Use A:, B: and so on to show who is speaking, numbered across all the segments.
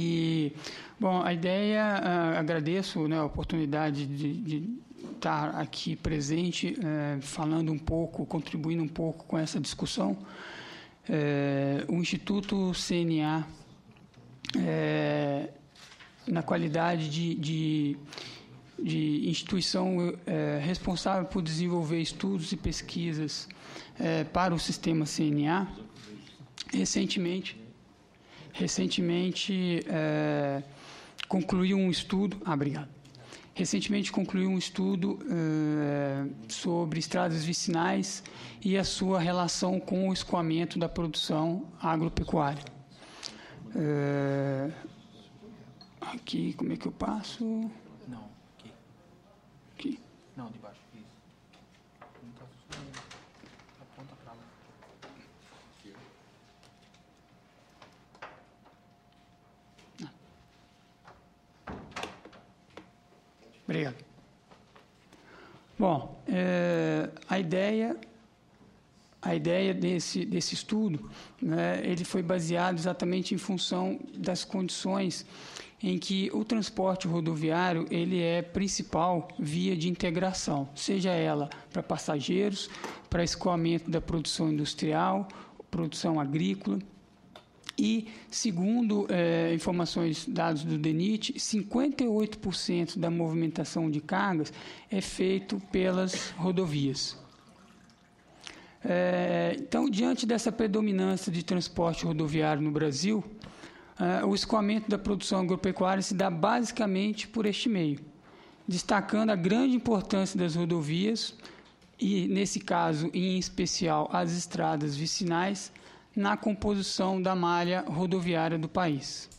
A: E, bom, a ideia, uh, agradeço né, a oportunidade de, de estar aqui presente, uh, falando um pouco, contribuindo um pouco com essa discussão. Uh, o Instituto CNA, eh, na qualidade de, de, de instituição responsável por desenvolver estudos e pesquisas para o sistema CNA, recentemente recentemente é, concluiu um estudo. Ah, obrigado. Recentemente concluiu um estudo é, sobre estradas vicinais e a sua relação com o escoamento da produção agropecuária. É, aqui, como é que eu passo? Não, aqui. Aqui? Não, de baixo. Obrigado. Bom, é, a ideia a ideia desse, desse estudo, né, ele foi baseado exatamente em função das condições em que o transporte rodoviário ele é principal via de integração, seja ela para passageiros, para escoamento da produção industrial, produção agrícola, e, segundo é, informações, dados do DENIT, 58% da movimentação de cargas é feito pelas rodovias. É, então, diante dessa predominância de transporte rodoviário no Brasil, é, o escoamento da produção agropecuária se dá basicamente por este meio, destacando a grande importância das rodovias, e nesse caso, em especial, as estradas vicinais, na composição da malha rodoviária do país.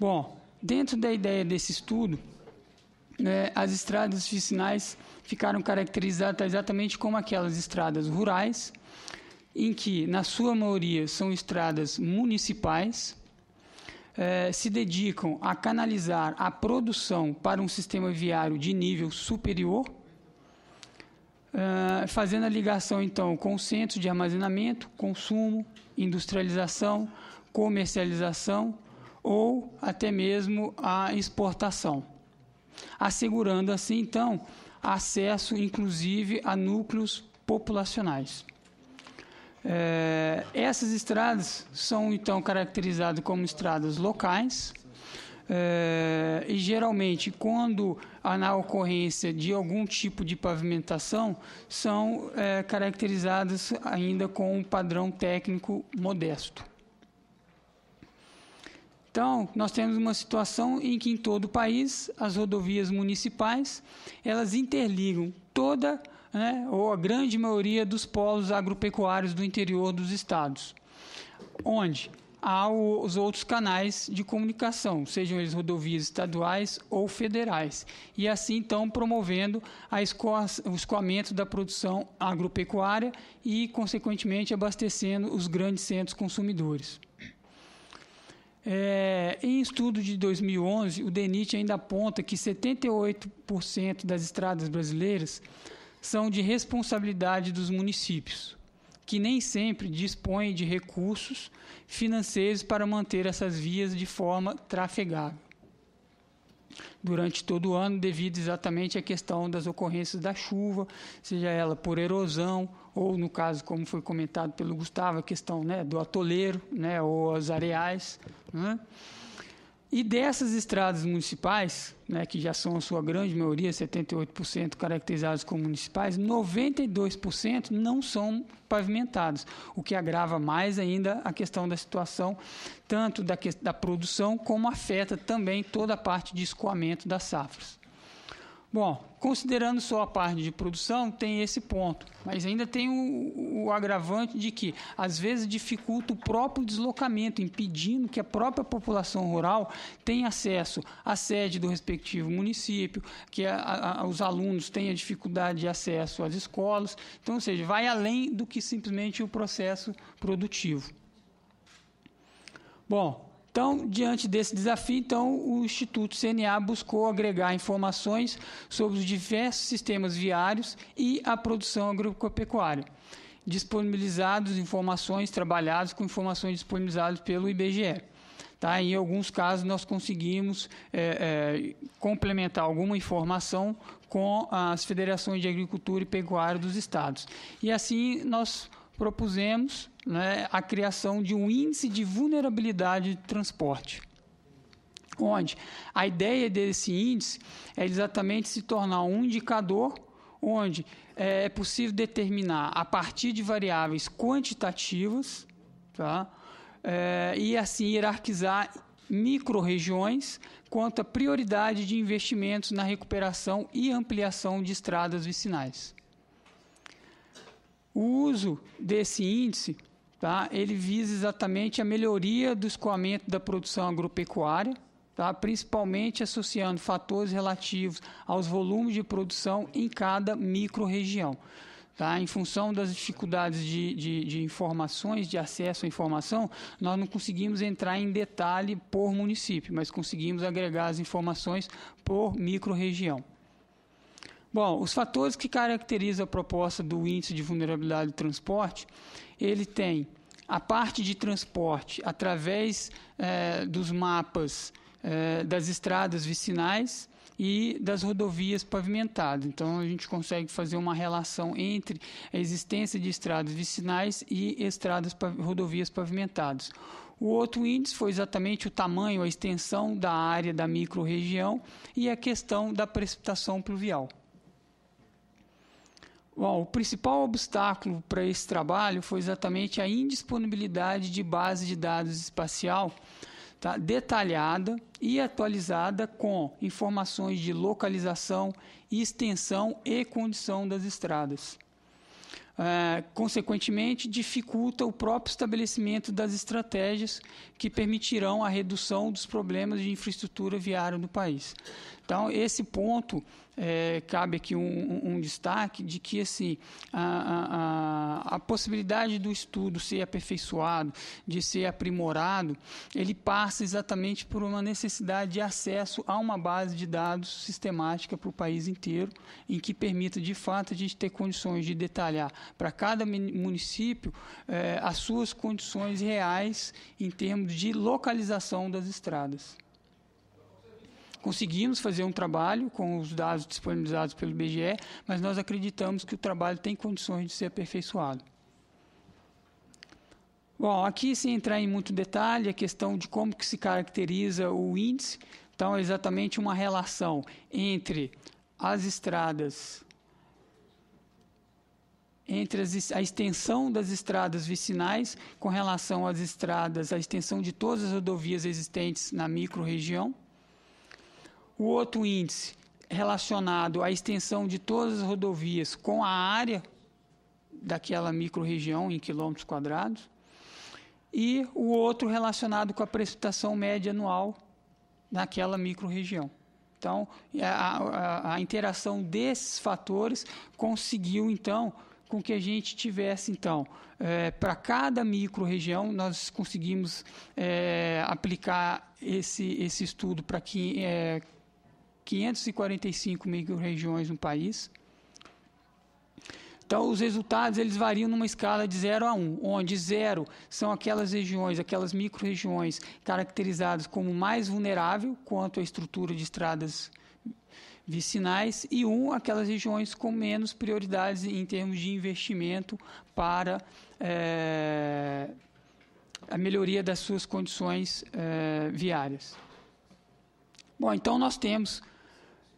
A: Bom, dentro da ideia desse estudo, né, as estradas vicinais ficaram caracterizadas exatamente como aquelas estradas rurais, em que, na sua maioria, são estradas municipais, eh, se dedicam a canalizar a produção para um sistema viário de nível superior ah, fazendo a ligação então com centros de armazenamento, consumo, industrialização, comercialização ou até mesmo a exportação, assegurando assim então acesso inclusive a núcleos populacionais. Eh, essas estradas são então caracterizadas como estradas locais, é, e geralmente, quando há na ocorrência de algum tipo de pavimentação, são é, caracterizadas ainda com um padrão técnico modesto. Então, nós temos uma situação em que em todo o país as rodovias municipais elas interligam toda né, ou a grande maioria dos polos agropecuários do interior dos estados, onde aos outros canais de comunicação, sejam eles rodovias estaduais ou federais, e assim então promovendo o escoamento da produção agropecuária e, consequentemente, abastecendo os grandes centros consumidores. É, em estudo de 2011, o DENIT ainda aponta que 78% das estradas brasileiras são de responsabilidade dos municípios que nem sempre dispõe de recursos financeiros para manter essas vias de forma trafegável durante todo o ano, devido exatamente à questão das ocorrências da chuva, seja ela por erosão ou, no caso, como foi comentado pelo Gustavo, a questão né, do atoleiro né, ou as areais. Né? E dessas estradas municipais, né, que já são a sua grande maioria, 78% caracterizadas como municipais, 92% não são pavimentados, o que agrava mais ainda a questão da situação, tanto da, da produção, como afeta também toda a parte de escoamento das safras. Bom, considerando só a parte de produção, tem esse ponto, mas ainda tem o, o, agravante de que às vezes dificulta o próprio deslocamento, impedindo que a própria população rural tenha acesso à sede do respectivo município, que a, a, os alunos tenham dificuldade de acesso às escolas. Então, ou seja, vai além do que simplesmente o processo produtivo. Bom, então, diante desse desafio, então, o Instituto CNA buscou agregar informações sobre os diversos sistemas viários e a produção agropecuária, disponibilizados informações trabalhadas com informações disponibilizadas pelo IBGE. Tá? Em alguns casos, nós conseguimos é, é, complementar alguma informação com as federações de agricultura e pecuária dos estados. E assim, nós propusemos né, a criação de um índice de vulnerabilidade de transporte. Onde a ideia desse índice é exatamente se tornar um indicador onde é, é possível determinar a partir de variáveis quantitativas tá, é, e assim hierarquizar micro-regiões quanto à prioridade de investimentos na recuperação e ampliação de estradas vicinais. O uso desse índice, tá, ele visa exatamente a melhoria do escoamento da produção agropecuária, tá, principalmente associando fatores relativos aos volumes de produção em cada microrregião. Tá? Em função das dificuldades de, de, de, informações, de acesso à informação, nós não conseguimos entrar em detalhe por município, mas conseguimos agregar as informações por microrregião. Bom, os fatores que caracterizam a proposta do índice de vulnerabilidade do transporte, ele tem a parte de transporte através eh, dos mapas eh, das estradas vicinais e das rodovias pavimentadas. Então, a gente consegue fazer uma relação entre a existência de estradas vicinais e estradas rodovias pavimentadas. O outro índice foi exatamente o tamanho, a extensão da área da microrregião e a questão da precipitação pluvial. Bom, o principal obstáculo para esse trabalho foi exatamente a indisponibilidade de base de dados espacial tá, detalhada e atualizada com informações de localização, extensão e condição das estradas. É, consequentemente, dificulta o próprio estabelecimento das estratégias que permitirão a redução dos problemas de infraestrutura viária no país. Então, esse ponto é, cabe aqui um, um, destaque de que assim, a, a, a, possibilidade do estudo ser aperfeiçoado, de ser aprimorado, ele passa exatamente por uma necessidade de acesso a uma base de dados sistemática para o país inteiro, em que permita de fato a gente ter condições de detalhar para cada município é, as suas condições reais em termos de localização das estradas. Conseguimos fazer um trabalho com os dados disponibilizados pelo IBGE, mas nós acreditamos que o trabalho tem condições de ser aperfeiçoado. Bom, aqui sem entrar em muito detalhe, a questão de como que se caracteriza o índice, então é exatamente uma relação entre as estradas, entre as, a extensão das estradas vicinais com relação às estradas, a extensão de todas as rodovias existentes na microrregião, o outro índice relacionado à extensão de todas as rodovias com a área daquela microrregião em quilômetros quadrados e o outro relacionado com a precipitação média anual naquela microrregião. Então, a, a, a, interação desses fatores conseguiu então com que a gente tivesse então é, para cada microrregião nós conseguimos é, aplicar esse, esse estudo para que é, 545 micro-regiões no país. Então, os resultados eles variam numa escala de 0 a 1, um, onde 0 são aquelas regiões, aquelas micro-regiões caracterizadas como mais vulnerável quanto à estrutura de estradas vicinais e 1 um, aquelas regiões com menos prioridades em termos de investimento para é, a melhoria das suas condições é, viárias. Bom, então nós temos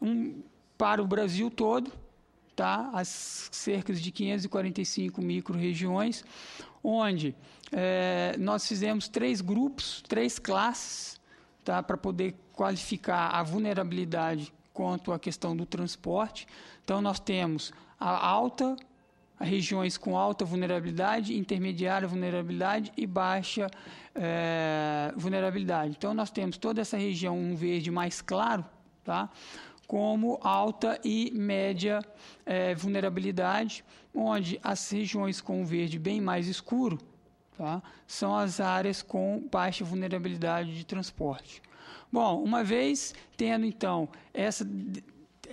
A: um, para o Brasil todo, tá? as cerca de 545 micro-regiões, onde é, nós fizemos três grupos, três classes, tá? para poder qualificar a vulnerabilidade quanto à questão do transporte. Então, nós temos a alta, regiões com alta vulnerabilidade, intermediária vulnerabilidade e baixa é, vulnerabilidade. Então, nós temos toda essa região um verde mais claro, tá? como alta e média é, vulnerabilidade, onde as regiões com verde bem mais escuro tá, são as áreas com baixa vulnerabilidade de transporte. Bom, uma vez tendo então essa,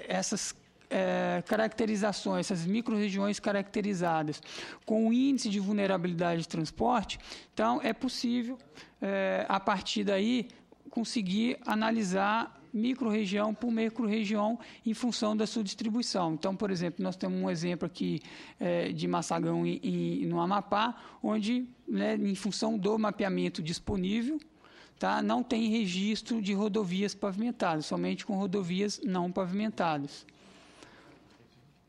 A: essas é, caracterizações, essas microrregiões caracterizadas com o índice de vulnerabilidade de transporte, então é possível, é, a partir daí, conseguir analisar microrregião por microregião em função da sua distribuição. Então, por exemplo, nós temos um exemplo aqui é, de Massagão no Amapá, onde, né, em função do mapeamento disponível, tá, não tem registro de rodovias pavimentadas, somente com rodovias não pavimentadas.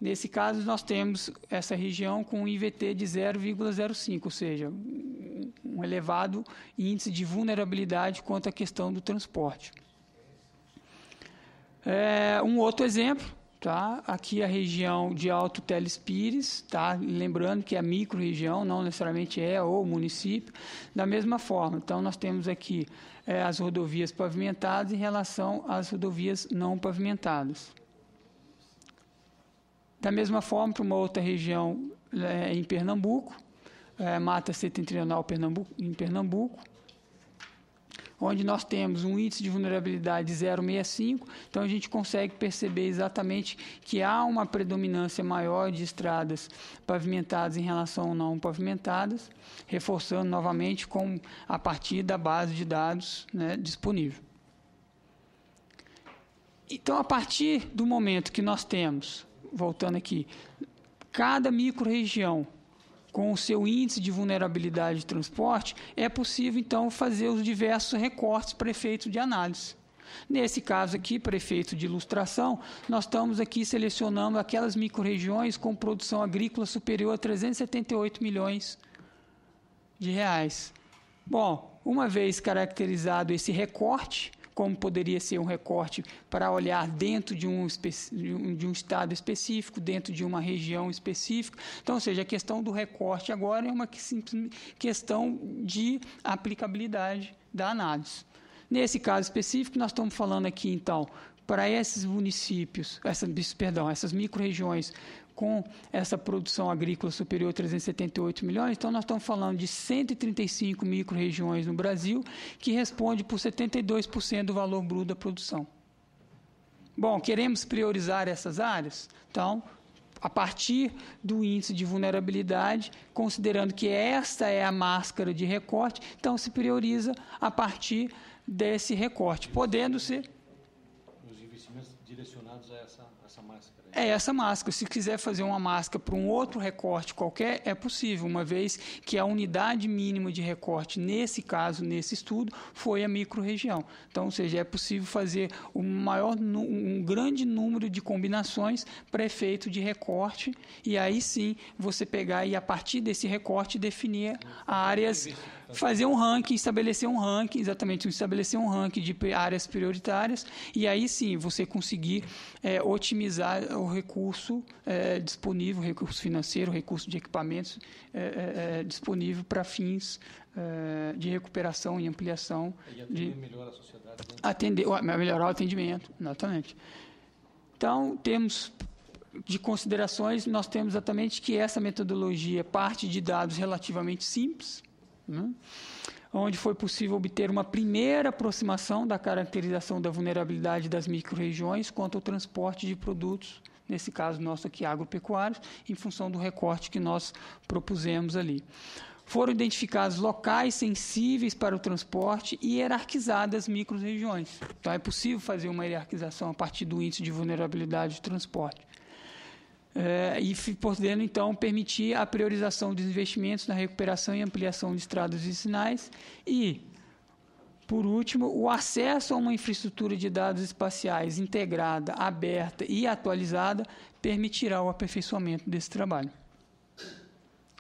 A: Nesse caso, nós temos essa região com um IVT de 0,05, ou seja, um elevado índice de vulnerabilidade quanto à questão do transporte. É, um outro exemplo, tá? Aqui a região de Alto Teles Pires, tá? Lembrando que é micro-região, não necessariamente é o município, da mesma forma. Então, nós temos aqui é, as rodovias pavimentadas em relação às rodovias não pavimentadas. Da mesma forma, para uma outra região é, em Pernambuco, é, Mata Setentrional Pernambuco, em Pernambuco, onde nós temos um índice de vulnerabilidade 0,65, então a gente consegue perceber exatamente que há uma predominância maior de estradas pavimentadas em relação a não pavimentadas, reforçando novamente com a partir da base de dados né, disponível. Então, a partir do momento que nós temos, voltando aqui, cada micro-região com o seu índice de vulnerabilidade de transporte, é possível então fazer os diversos recortes para efeito de análise. Nesse caso aqui, prefeito de ilustração, nós estamos aqui selecionando aquelas microrregiões com produção agrícola superior a 378 milhões de reais. Bom, uma vez caracterizado esse recorte, como poderia ser um recorte para olhar dentro de um, de um estado específico, dentro de uma região específica. Então, ou seja, a questão do recorte agora é uma questão de aplicabilidade da análise. Nesse caso específico, nós estamos falando aqui, então, para esses municípios, essas, perdão, essas micro-regiões com essa produção agrícola superior a 378 milhões, então nós estamos falando de 135 micro-regiões no Brasil, que responde por 72% do valor bruto da produção. Bom, queremos priorizar essas áreas? Então, a partir do índice de vulnerabilidade, considerando que esta é a máscara de recorte, então se prioriza a partir desse recorte, podendo ser. Os investimentos direcionados a essa, a essa máscara é essa máscara. Se quiser fazer uma máscara para um outro recorte qualquer, é possível, uma vez que a unidade mínima de recorte, nesse caso, nesse estudo, foi a microrregião. Então, ou seja, é possível fazer um, maior, um grande número de combinações para efeito de recorte, e aí sim você pegar e, a partir desse recorte, definir áreas fazer um ranking, estabelecer um ranking, exatamente, estabelecer um ranking de áreas prioritárias e aí sim você conseguir é, otimizar o recurso é, disponível, recurso financeiro, recurso de equipamentos é, é, é disponível para fins é, de recuperação e ampliação. E atender melhor a sociedade. Né? melhorar o atendimento, exatamente. Então, temos de considerações, nós temos exatamente que essa metodologia parte de dados relativamente simples, né? onde foi possível obter uma primeira aproximação da caracterização da vulnerabilidade das microrregiões quanto ao transporte de produtos, nesse caso nosso aqui agropecuários, em função do recorte que nós propusemos ali. Foram identificados locais sensíveis para o transporte e hierarquizadas micro-regiões. Então é possível fazer uma hierarquização a partir do índice de vulnerabilidade de transporte é, e podendo então permitir a priorização dos investimentos na recuperação e ampliação de estradas e sinais e, por último, o acesso a uma infraestrutura de dados espaciais integrada, aberta e atualizada permitirá o aperfeiçoamento desse trabalho.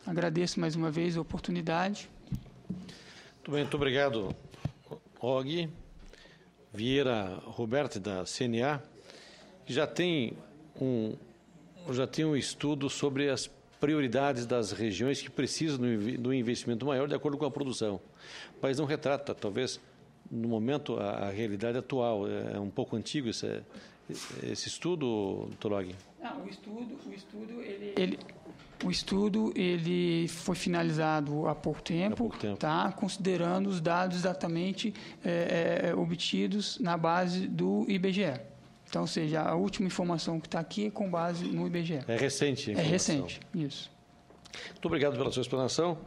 A: Agradeço mais uma vez a oportunidade. Muito bem, muito obrigado, Og. Vieira Roberto, da CNA, já tem um já tinha um estudo sobre as prioridades das regiões que precisam do investimento maior de acordo com a produção. Mas não retrata, talvez, no momento, a, a realidade atual. É, é um pouco antigo esse, esse estudo, Tolog? Não, ah, o estudo, o estudo, ele, ele, o estudo ele foi finalizado há pouco tempo, há pouco tempo. Tá, considerando os dados exatamente é, é, obtidos na base do IBGE. Então, ou seja, a última informação que está aqui é com base no IBGE. É recente. É recente, isso. Muito obrigado pela sua explanação.